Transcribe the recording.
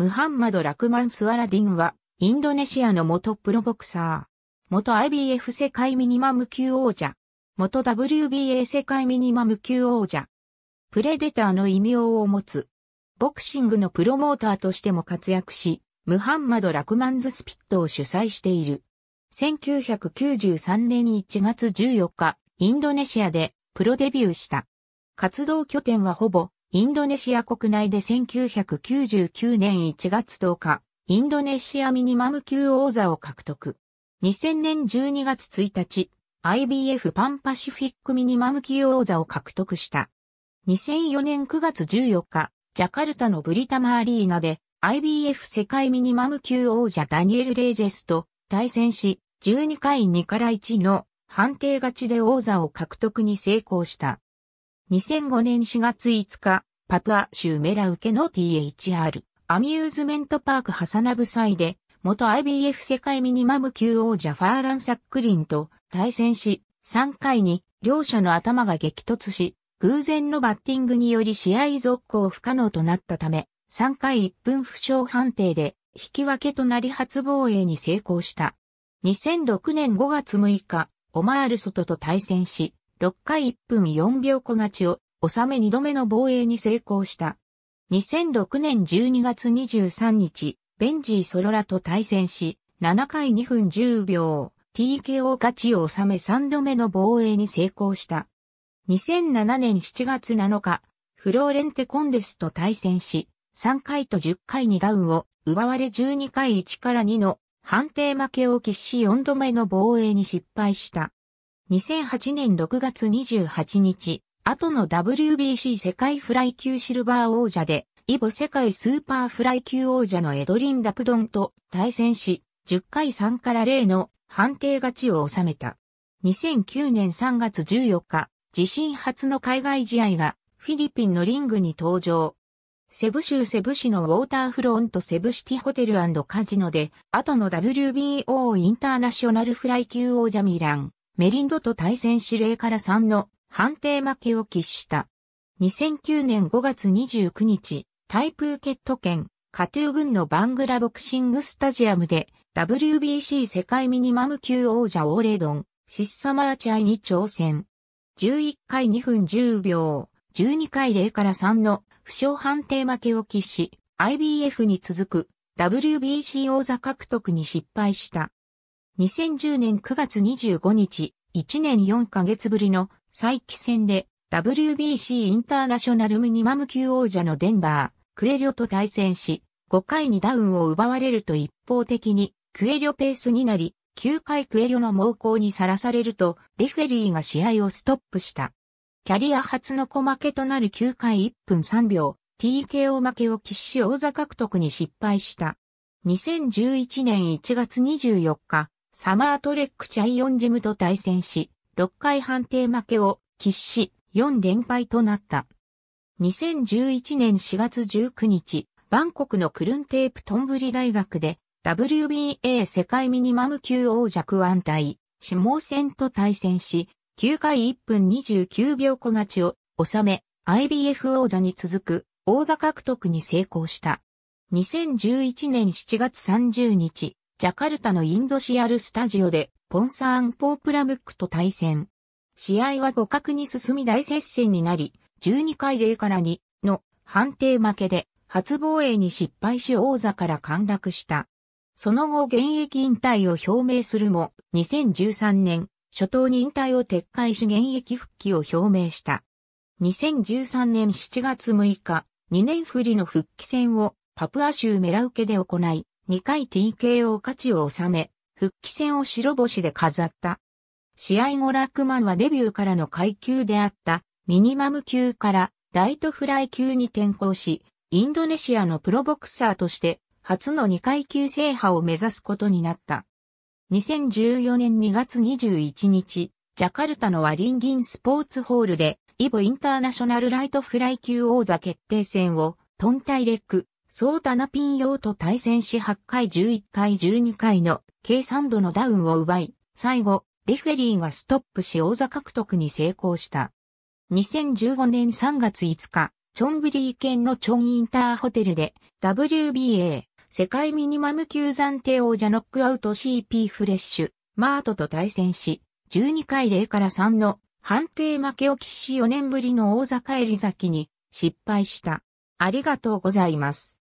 ムハンマド・ラクマン・スワラディンは、インドネシアの元プロボクサー、元 IBF 世界ミニマム級王者、元 WBA 世界ミニマム級王者、プレデターの異名を持つ、ボクシングのプロモーターとしても活躍し、ムハンマド・ラクマンズ・スピットを主催している。1993年1月14日、インドネシアでプロデビューした。活動拠点はほぼインドネシア国内で1999年1月10日、インドネシアミニマム級王座を獲得。2000年12月1日、IBF パンパシフィックミニマム級王座を獲得した。2004年9月14日、ジャカルタのブリタマアリーナで IBF 世界ミニマム級王者ダニエル・レイジェスと対戦し、12回2から1の判定勝ちで王座を獲得に成功した。2005年4月5日、パプア州メラウケの THR、アミューズメントパークハサナブサイで、元 IBF 世界ミニマム級王者ファーラン・サックリンと対戦し、3回に両者の頭が激突し、偶然のバッティングにより試合続行不可能となったため、3回1分負傷判定で引き分けとなり初防衛に成功した。2006年5月6日、オマール・ソトと対戦し、6回1分4秒小勝ちを収め2度目の防衛に成功した。2006年12月23日、ベンジー・ソロラと対戦し、7回2分10秒、TKO 勝ちを収め3度目の防衛に成功した。2007年7月7日、フローレンテ・コンデスと対戦し、3回と10回にダウンを奪われ12回1から2の判定負けを喫し4度目の防衛に失敗した。2008年6月28日、後の WBC 世界フライ級シルバー王者で、イボ世界スーパーフライ級王者のエドリン・ダプドンと対戦し、10回3から0の判定勝ちを収めた。2009年3月14日、自身初の海外試合がフィリピンのリングに登場。セブ州セブ市のウォーターフロントセブシティホテルカジノで、後の WBO インターナショナルフライ級王者ミラン、メリンドと対戦指令から3の判定負けを喫した。2009年5月29日、タイプーケット県、カトゥー軍のバングラボクシングスタジアムで、WBC 世界ミニマム級王者オーレドン、シッサマーチャイに挑戦。11回2分10秒、12回0から3の負傷判定負けを喫し、IBF に続く WBC 王座獲得に失敗した。2010年9月25日、1年4ヶ月ぶりの再起戦で WBC インターナショナルミニマム級王者のデンバー、クエリョと対戦し、5回にダウンを奪われると一方的にクエリョペースになり、9回クエリョの猛攻にさらされると、レフェリーが試合をストップした。キャリア初の小負けとなる9回1分3秒、TKO 負けを喫し王座獲得に失敗した。2011年1月24日、サマートレックチャイオンジムと対戦し、6回判定負けを喫し、4連敗となった。2011年4月19日、バンコクのクルンテープトンブリ大学で WBA 世界ミニマム級王者クワン対、ーセ戦と対戦し、9回1分29秒小勝ちを収め、IBF 王座に続く王座獲得に成功した。2011年7月30日、ジャカルタのインドシアルスタジオでポンサーン・ポープラムックと対戦。試合は互角に進み大接戦になり、12回0から2の判定負けで初防衛に失敗し王座から陥落した。その後現役引退を表明するも、2013年、初頭に引退を撤回し現役復帰を表明した。2013年7月6日、2年振りの復帰戦をパプア州メラウケで行い、2回 TKO 価値を収め、復帰戦を白星で飾った。試合後ラックマンはデビューからの階級であったミニマム級からライトフライ級に転向し、インドネシアのプロボクサーとして初の2階級制覇を目指すことになった。2014年2月21日、ジャカルタのワリンギンスポーツホールでイボインターナショナルライトフライ級王座決定戦をトンタイレックソータナピン用と対戦し8回11回12回の計3度のダウンを奪い、最後、レフェリーがストップし王座獲得に成功した。2015年3月5日、チョンブリー県のチョンインターホテルで WBA 世界ミニマム級暫定王者ノックアウト CP フレッシュマートと対戦し12回0から3の判定負けを喫し4年ぶりの王座返り咲きに失敗した。ありがとうございます。